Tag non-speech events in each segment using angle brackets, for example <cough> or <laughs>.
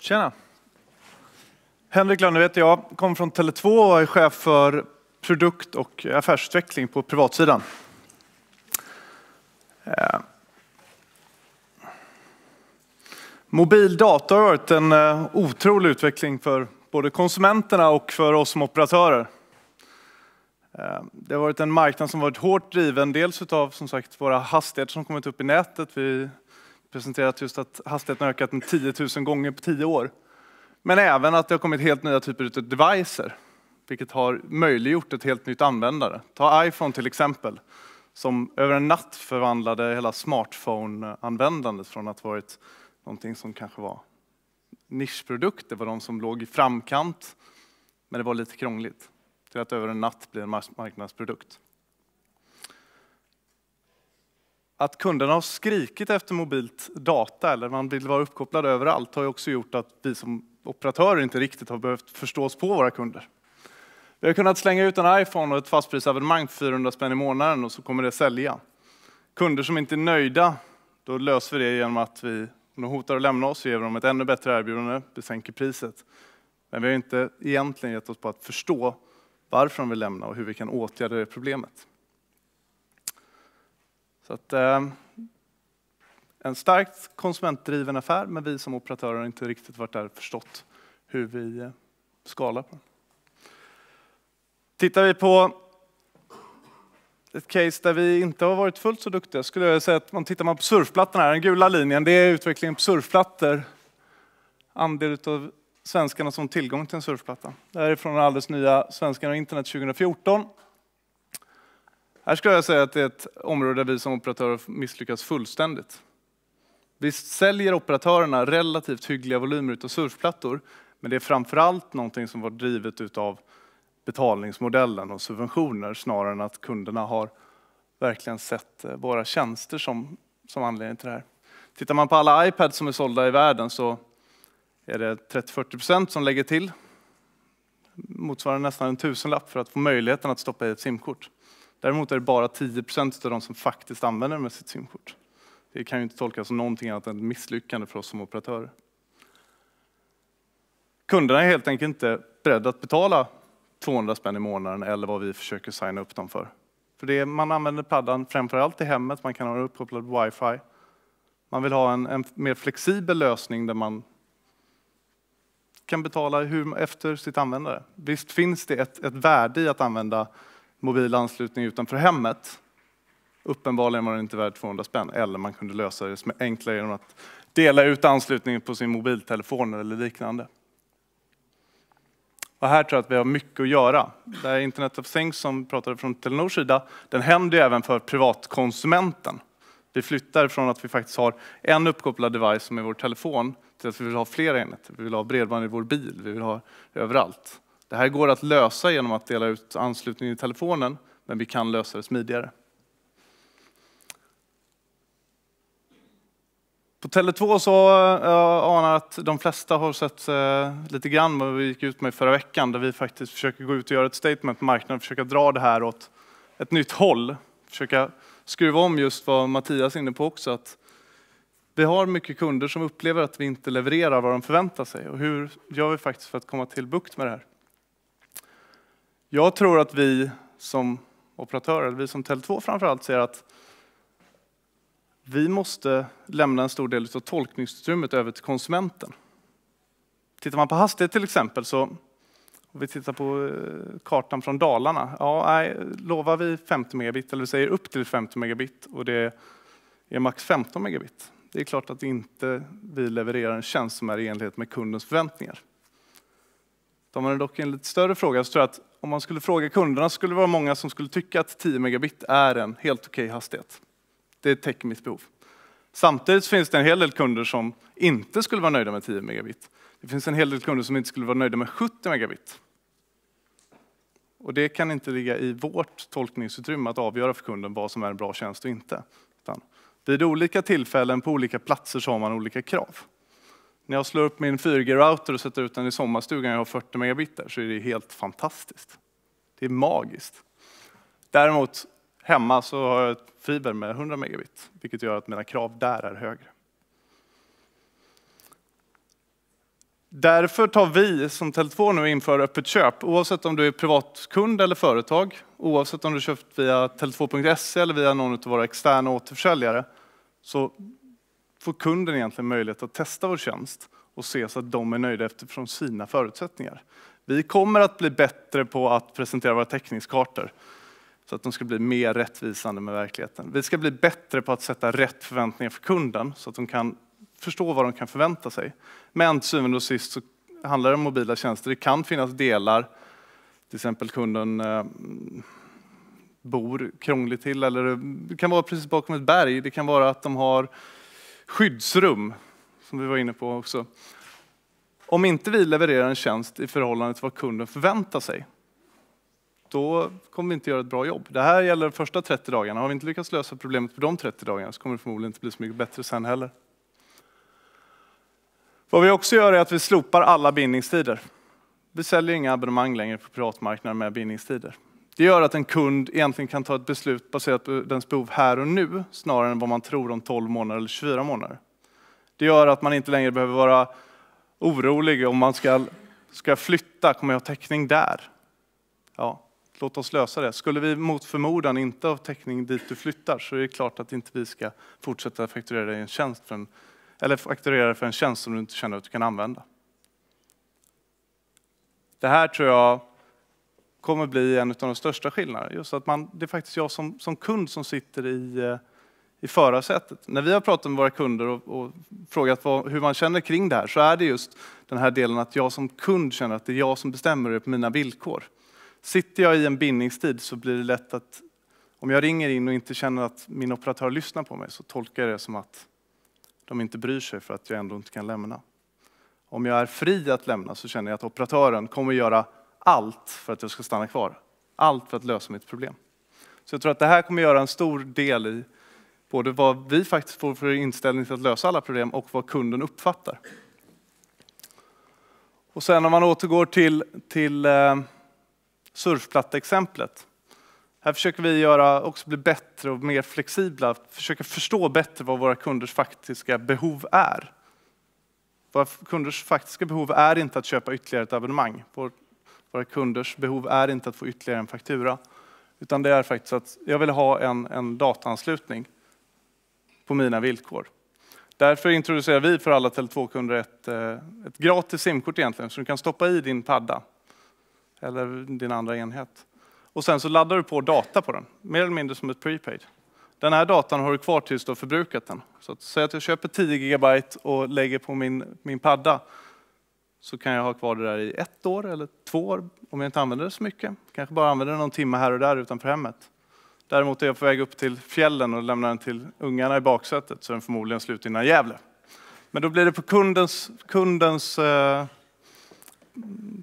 Tjena! Henrik Lönne heter jag, kommer från Tele2 och är chef för produkt och affärsutveckling på privatsidan. Eh. Mobil data har varit en eh, otrolig utveckling för både konsumenterna och för oss som operatörer. Eh, det har varit en marknad som varit hårt driven, dels utav som sagt våra hastigheter som kommit upp i nätet. Vi presenterat just att hastigheten har ökat med 10 000 gånger på 10 år. Men även att det har kommit helt nya typer av devices, vilket har möjliggjort ett helt nytt användare. Ta iPhone till exempel, som över en natt förvandlade hela smartphone-användandet från att varit någonting som kanske var nischprodukter, det var de som låg i framkant, men det var lite krångligt, till att över en natt bli en marknadsprodukt att kunderna har skrikit efter mobilt data eller man vill vara uppkopplad överallt har ju också gjort att vi som operatörer inte riktigt har behövt förstå oss på våra kunder. Vi har kunnat slänga ut en iPhone och ett fastprisabonnemang för 400 spänn i månaden och så kommer det sälja. Kunder som inte är nöjda, då löser vi det genom att vi, om de hotar att lämna oss, ger vi dem ett ännu bättre erbjudande, vi sänker priset. Men vi har inte egentligen gett oss på att förstå varför de vill lämna och hur vi kan åtgärda det problemet. Så att, eh, en starkt konsumentdriven affär, men vi som operatörer har inte riktigt varit där förstått hur vi eh, skalar på den. Tittar vi på ett case där vi inte har varit fullt så duktiga skulle jag säga att man tittar man på surfplattorna här, den gula linjen, det är utvecklingen på surfplattor. Andel av svenskarna som tillgång till en surfplatta. Det här är från den alldeles nya Svenskarna och internet 2014. Här skulle jag säga att det är ett område där vi som operatörer misslyckas fullständigt. Visst säljer operatörerna relativt hyggliga volymer av surfplattor, men det är framförallt någonting som var drivet utav betalningsmodellen och subventioner snarare än att kunderna har verkligen sett eh, våra tjänster som, som anledning till det här. Tittar man på alla iPads som är sålda i världen så är det 30-40% som lägger till. Motsvarar nästan en tusenlapp för att få möjligheten att stoppa i ett simkort. Däremot är det bara 10 av de som faktiskt använder med sitt simkort. Det kan ju inte tolkas som någonting annat än ett misslyckande för oss som operatörer. Kunderna är helt enkelt inte beredda att betala 200 spänn i månaden eller vad vi försöker signa upp dem för. För det är, man använder paddan framförallt i hemmet, man kan ha den uppkopplad på wifi. Man vill ha en, en, mer flexibel lösning där man kan betala hur, efter sitt användare. Visst finns det ett, ett värde i att använda mobil anslutning utanför hemmet. Uppenbarligen var den inte värd 200 spänn, eller man kunde lösa det som är enklare genom att dela ut anslutningen på sin mobiltelefon eller liknande. Och här tror jag att vi har mycket att göra. Det här Internet of Things som pratade från Telenors sida, den händer ju även för privatkonsumenten. Vi flyttar från att vi faktiskt har en uppkopplad device som är vår telefon till att vi vill ha flera enheter. Vi vill ha bredband i vår bil, vi vill ha överallt. Det här går att lösa genom att dela ut anslutningen i telefonen, men vi kan lösa det smidigare. På Tele2 så jag eh, anar att de flesta har sett eh, lite grann vad vi gick ut med förra veckan, där vi faktiskt försöker gå ut och göra ett statement på marknaden, försöka dra det här åt ett nytt håll, försöka skruva om just vad Mattias är inne på också, att vi har mycket kunder som upplever att vi inte levererar vad de förväntar sig. Och hur gör vi faktiskt för att komma till bukt med det här? Jag tror att vi som operatörer, vi som Tele2 framförallt, ser att vi måste lämna en stor del av tolkningsutrymmet över till konsumenten. Tittar man på hastighet till exempel, så om vi tittar på eh, kartan från Dalarna. Ja, nej, lovar vi 50 megabit, eller vi säger upp till 50 megabit och det är max 15 megabit. Det är klart att inte vi levererar en tjänst som är i enlighet med kundens förväntningar. De hade dock en lite större fråga, så tror jag att om man skulle fråga kunderna så skulle det vara många som skulle tycka att 10 megabit är en helt okej okay hastighet. Det täcker mitt behov. Samtidigt finns det en hel del kunder som inte skulle vara nöjda med 10 megabit. Det finns en hel del kunder som inte skulle vara nöjda med 70 megabit. Och det kan inte ligga i vårt tolkningsutrymme att avgöra för kunden vad som är en bra tjänst och inte. Utan vid olika tillfällen på olika platser så har man olika krav. När jag slår upp min 4G-router och sätter ut den i sommarstugan, jag har 40 megabit där, så är det helt fantastiskt. Det är magiskt. Däremot hemma så har jag fiber med 100 megabit, vilket gör att mina krav där är högre. Därför tar vi som Tele2 nu inför öppet köp, oavsett om du är privatkund eller företag, oavsett om du köpt via Tele2.se eller via någon av våra externa återförsäljare, så får kunden egentligen möjlighet att testa vår tjänst och se så att de är nöjda utifrån sina förutsättningar. Vi kommer att bli bättre på att presentera våra täckningskartor så att de ska bli mer rättvisande med verkligheten. Vi ska bli bättre på att sätta rätt förväntningar för kunden så att de kan förstå vad de kan förvänta sig. Men till syvende och sist så handlar det om mobila tjänster. Det kan finnas delar, till exempel kunden eh, bor krångligt till eller det kan vara precis bakom ett berg. Det kan vara att de har Skyddsrum, som vi var inne på också. Om inte vi levererar en tjänst i förhållande till vad kunden förväntar sig, då kommer vi inte göra ett bra jobb. Det här gäller de första 30 dagarna. Har vi inte lyckats lösa problemet på de 30 dagarna så kommer det förmodligen inte bli så mycket bättre sen heller. Vad vi också gör är att vi slopar alla bindningstider. Vi säljer inga abonnemang längre på privatmarknaden med bindningstider. Det gör att en kund egentligen kan ta ett beslut baserat på dens behov här och nu snarare än vad man tror om 12 månader eller 24 månader. Det gör att man inte längre behöver vara orolig om man ska, ska flytta, kommer jag ha täckning där? Ja, låt oss lösa det. Skulle vi mot förmodan inte ha täckning dit du flyttar så är det klart att inte vi ska fortsätta fakturera dig en tjänst för en, eller fakturera för en tjänst som du inte känner att du kan använda. Det här tror jag kommer bli en av de största skillnaderna. Just att man, det är faktiskt jag som, som kund som sitter i, eh, i förarsätet. När vi har pratat med våra kunder och, och frågat vad, hur man känner kring det här så är det just den här delen att jag som kund känner att det är jag som bestämmer det på mina villkor. Sitter jag i en bindningstid så blir det lätt att om jag ringer in och inte känner att min operatör lyssnar på mig så tolkar jag det som att de inte bryr sig för att jag ändå inte kan lämna. Om jag är fri att lämna så känner jag att operatören kommer göra allt för att jag ska stanna kvar. Allt för att lösa mitt problem. Så jag tror att det här kommer göra en stor del i både vad vi faktiskt får för inställning till att lösa alla problem och vad kunden uppfattar. Och sen om man återgår till, till eh, Här försöker vi göra, också bli bättre och mer flexibla, försöka förstå bättre vad våra kunders faktiska behov är. Våra kunders faktiska behov är inte att köpa ytterligare ett abonnemang. Vår våra kunders behov är inte att få ytterligare en faktura, utan det är faktiskt att jag vill ha en, en dataanslutning på mina villkor. Därför introducerar vi för alla Tele2-kunder ett, eh, ett gratis simkort egentligen, som du kan stoppa i din padda eller din andra enhet. Och sen så laddar du på data på den, mer eller mindre som ett prepaid. Den här datan har du kvar tills du har förbrukat den. Så att säg att jag köper 10 GB och lägger på min, min padda så kan jag ha kvar det där i ett år eller två år om jag inte använder det så mycket. Kanske bara använder det någon timme här och där utanför hemmet. Däremot är jag på väg upp till fjällen och lämnar den till ungarna i baksätet så är den förmodligen slut innan Gävle. Men då blir det på kundens, kundens, eh,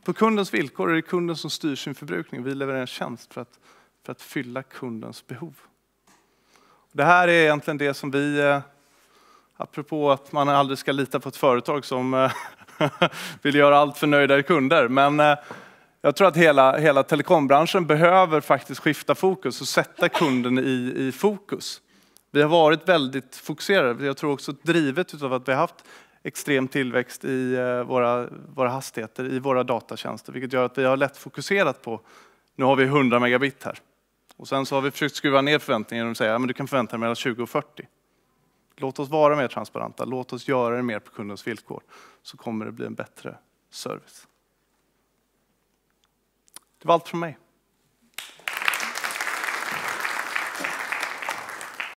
på kundens villkor, är det kunden som styr sin förbrukning. Vi levererar en tjänst för att, för att fylla kundens behov. Det här är egentligen det som vi, eh, apropå att man aldrig ska lita på ett företag som eh, <laughs> vill göra allt för nöjda kunder. Men eh, jag tror att hela, hela telekombranschen behöver faktiskt skifta fokus och sätta kunden i, i fokus. Vi har varit väldigt fokuserade. Jag tror också drivet av att vi har haft extrem tillväxt i eh, våra, våra hastigheter, i våra datatjänster, vilket gör att vi har lätt fokuserat på, nu har vi 100 megabit här. Och sen så har vi försökt skruva ner förväntningarna genom att säga, ja, men du kan förvänta dig mellan 20 och 40. Låt oss vara mer transparenta, låt oss göra det mer på kundens villkor, så kommer det bli en bättre service. Det var allt från mig.